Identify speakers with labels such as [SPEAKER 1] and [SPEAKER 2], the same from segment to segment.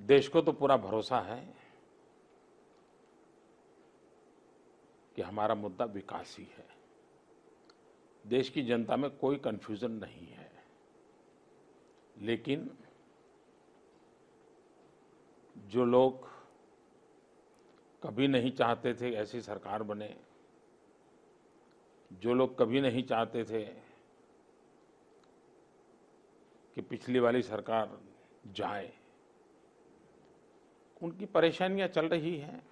[SPEAKER 1] देश को तो पूरा भरोसा है कि हमारा मुद्दा विकास ही है देश की जनता में कोई कन्फ्यूज़न नहीं है लेकिन जो लोग कभी नहीं चाहते थे ऐसी सरकार बने जो लोग कभी नहीं चाहते थे कि पिछली वाली सरकार जाए उनकी परेशानियां चल रही हैं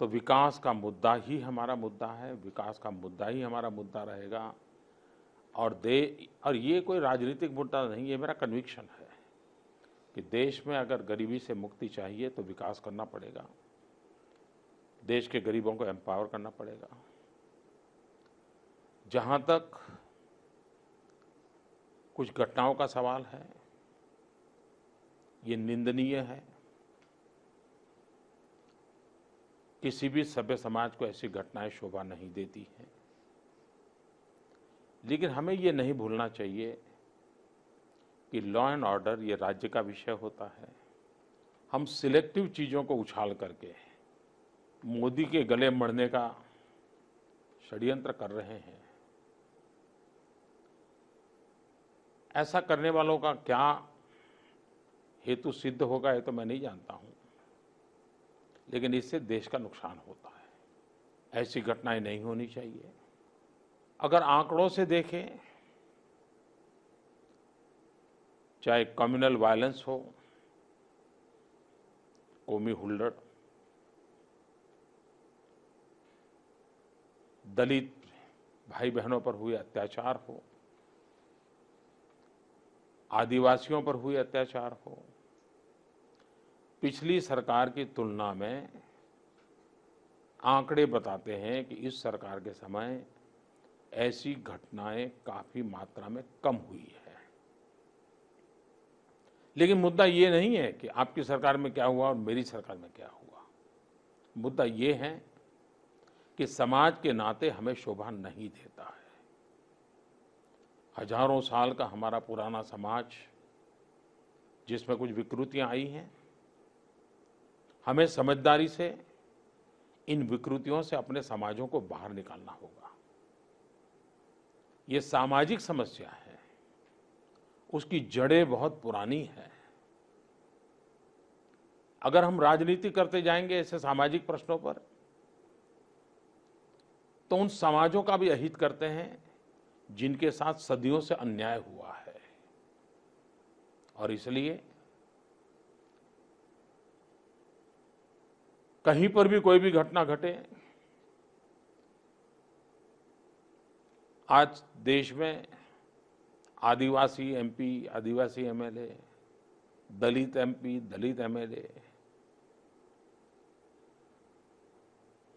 [SPEAKER 1] तो विकास का मुद्दा ही हमारा मुद्दा है विकास का मुद्दा ही हमारा मुद्दा रहेगा और दे और ये कोई राजनीतिक मुद्दा नहीं है मेरा कन्विक्शन है कि देश में अगर गरीबी से मुक्ति चाहिए तो विकास करना पड़ेगा देश के गरीबों को एम्पावर करना पड़ेगा जहाँ तक कुछ घटनाओं का सवाल है ये निंदनीय है किसी भी सभ्य समाज को ऐसी घटनाएं शोभा नहीं देती हैं लेकिन हमें ये नहीं भूलना चाहिए कि लॉ एंड ऑर्डर ये राज्य का विषय होता है हम सिलेक्टिव चीज़ों को उछाल करके मोदी के गले मरने का षड्यंत्र कर रहे हैं ऐसा करने वालों का क्या हेतु सिद्ध होगा ये तो मैं नहीं जानता हूं लेकिन इससे देश का नुकसान होता है ऐसी घटनाएं नहीं होनी चाहिए अगर आंकड़ों से देखें चाहे कम्युनल वायलेंस हो कौमी हुल्लड़ दलित भाई बहनों पर हुए अत्याचार हो आदिवासियों पर हुए अत्याचार हो पिछली सरकार की तुलना में आंकड़े बताते हैं कि इस सरकार के समय ऐसी घटनाएं काफ़ी मात्रा में कम हुई है लेकिन मुद्दा ये नहीं है कि आपकी सरकार में क्या हुआ और मेरी सरकार में क्या हुआ मुद्दा ये है कि समाज के नाते हमें शोभा नहीं देता है हजारों साल का हमारा पुराना समाज जिसमें कुछ विकृतियां आई हैं हमें समझदारी से इन विकृतियों से अपने समाजों को बाहर निकालना होगा ये सामाजिक समस्या है उसकी जड़ें बहुत पुरानी है अगर हम राजनीति करते जाएंगे ऐसे सामाजिक प्रश्नों पर तो उन समाजों का भी अहित करते हैं जिनके साथ सदियों से अन्याय हुआ है और इसलिए कहीं पर भी कोई भी घटना घटे आज देश में Adivasi MP Adivasi MLA Dalit MP Dalit MLA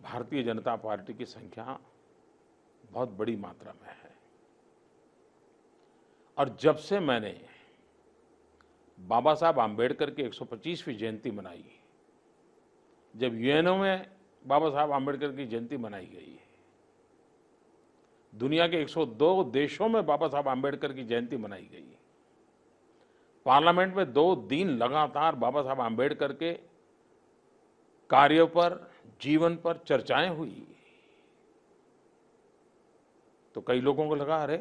[SPEAKER 1] Bharatiya Janata party की संख्या बहुत बड़ी मात्रा में है और जब से मैंने बाबा साहब आम्बेडकर की 125वीं जयंती मनाई जब यूएनओ में बाबा साहब आम्बेडकर की जयंती मनाई गई है दुनिया के 102 देशों में बाबा साहब आम्बेडकर की जयंती मनाई गई है पार्लियामेंट में दो दिन लगातार बाबा साहब आम्बेडकर के कार्यों पर जीवन पर चर्चाएं हुई तो कई लोगों को लगा अरे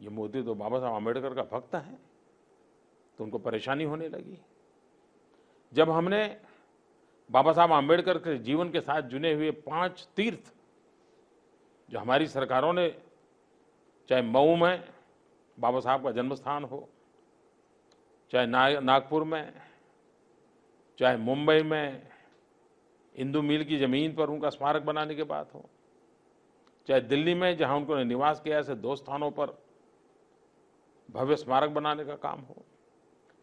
[SPEAKER 1] ये मोदी तो बाबा साहब आम्बेडकर का भक्त है तो उनको परेशानी होने लगी जब हमने बाबा साहब आम्बेडकर के जीवन के साथ जुने हुए पांच तीर्थ जो हमारी सरकारों ने चाहे मऊ में बाबा साहब का जन्म स्थान हो चाहे ना, नागपुर में चाहे मुंबई में इंदू मिल की ज़मीन पर उनका स्मारक बनाने की बात हो चाहे दिल्ली में जहां उनको निवास किया ऐसे दो स्थानों पर भव्य स्मारक बनाने का काम हो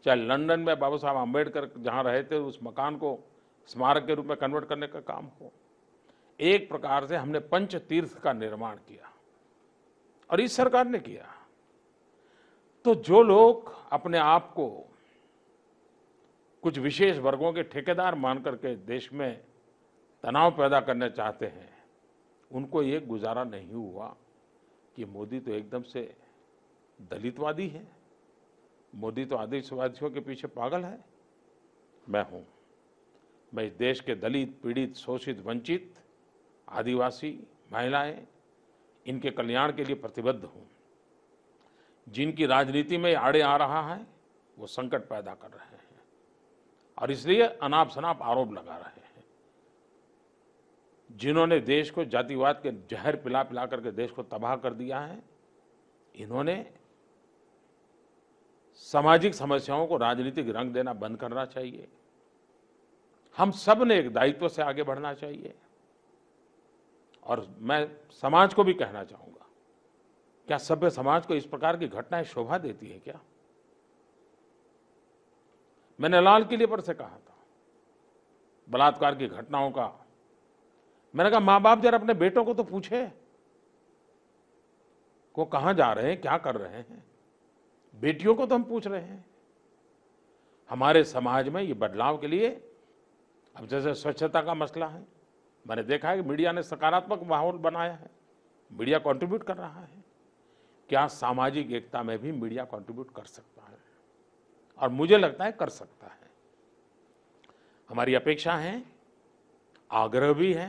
[SPEAKER 1] चाहे लंदन में बाबा साहब आम्बेडकर जहां रहे थे उस मकान को स्मारक के रूप में कन्वर्ट करने का काम हो एक प्रकार से हमने पंच तीर्थ का निर्माण किया और इस सरकार ने किया तो जो लोग अपने आप को कुछ विशेष वर्गों के ठेकेदार मान करके देश में तनाव पैदा करना चाहते हैं उनको ये गुजारा नहीं हुआ कि मोदी तो एकदम से दलितवादी है मोदी तो आदिवासियों के पीछे पागल है मैं हूँ मैं इस देश के दलित पीड़ित शोषित वंचित आदिवासी महिलाएं इनके कल्याण के लिए प्रतिबद्ध हूं जिनकी राजनीति में आड़े आ रहा है वो संकट पैदा कर रहे हैं और इसलिए अनाप शनाप आरोप लगा रहे हैं जिन्होंने देश को जातिवाद के जहर पिला पिला करके देश को तबाह कर दिया है इन्होंने सामाजिक समस्याओं को राजनीतिक रंग देना बंद करना चाहिए हम सब ने एक दायित्व से आगे बढ़ना चाहिए और मैं समाज को भी कहना चाहूंगा क्या सभ्य समाज को इस प्रकार की घटनाएं शोभा देती है क्या मैंने लाल किले पर से कहा था बलात्कार की घटनाओं का मैंने कहा मां बाप जरा अपने बेटों को तो पूछे को कहां जा रहे हैं क्या कर रहे हैं बेटियों को तो हम पूछ रहे हैं हमारे समाज में ये बदलाव के लिए अब जैसे स्वच्छता का मसला है मैंने देखा है कि मीडिया ने सकारात्मक माहौल बनाया है मीडिया कंट्रीब्यूट कर रहा है क्या सामाजिक एकता में भी मीडिया कंट्रीब्यूट कर सकता है और मुझे लगता है कर सकता है हमारी अपेक्षा है आग्रह भी है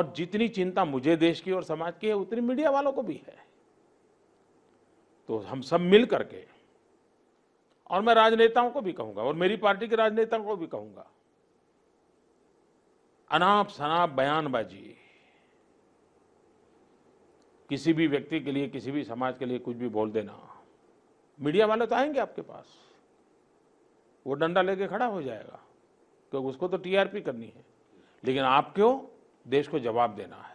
[SPEAKER 1] और जितनी चिंता मुझे देश की और समाज की है उतनी मीडिया वालों को भी है तो हम सब मिल करके और मैं राजनेताओं को भी कहूंगा और मेरी पार्टी के राजनेताओं को भी कहूंगा अनाप शनाप बयानबाजी किसी भी व्यक्ति के लिए किसी भी समाज के लिए कुछ भी बोल देना मीडिया वाले तो आएंगे आपके पास वो डंडा लेके खड़ा हो जाएगा क्योंकि उसको तो टीआरपी करनी है लेकिन आप क्यों देश को जवाब देना है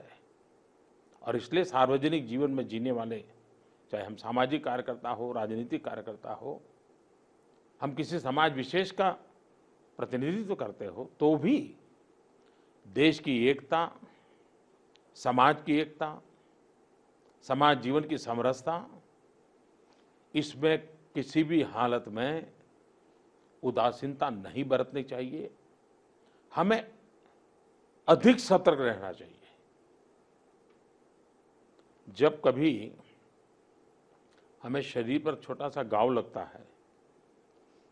[SPEAKER 1] और इसलिए सार्वजनिक जीवन में जीने वाले चाहे हम सामाजिक कार्यकर्ता हो राजनीतिक कार्यकर्ता हो हम किसी समाज विशेष का प्रतिनिधित्व करते हो तो भी देश की एकता समाज की एकता समाज जीवन की समरसता इसमें किसी भी हालत में उदासीनता नहीं बरतनी चाहिए हमें अधिक सतर्क रहना चाहिए जब कभी हमें शरीर पर छोटा सा गांव लगता है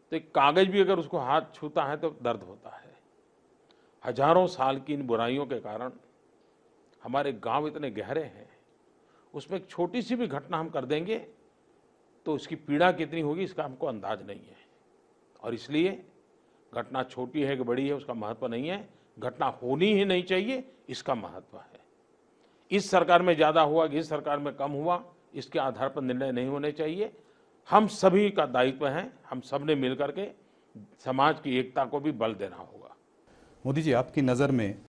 [SPEAKER 1] तो एक कागज़ भी अगर उसको हाथ छूता है तो दर्द होता है हजारों साल की इन बुराइयों के कारण हमारे गांव इतने गहरे हैं उसमें एक छोटी सी भी घटना हम कर देंगे तो उसकी पीड़ा कितनी होगी इसका हमको अंदाज नहीं है और इसलिए घटना छोटी है कि बड़ी है उसका महत्व नहीं है घटना होनी ही नहीं चाहिए इसका महत्व है इस सरकार में ज़्यादा हुआ कि इस सरकार में कम हुआ इसके आधार पर निर्णय नहीं होने चाहिए हम सभी का दायित्व है हम सब ने मिल के समाज की एकता को भी बल देना होगा मोदी जी आपकी नज़र में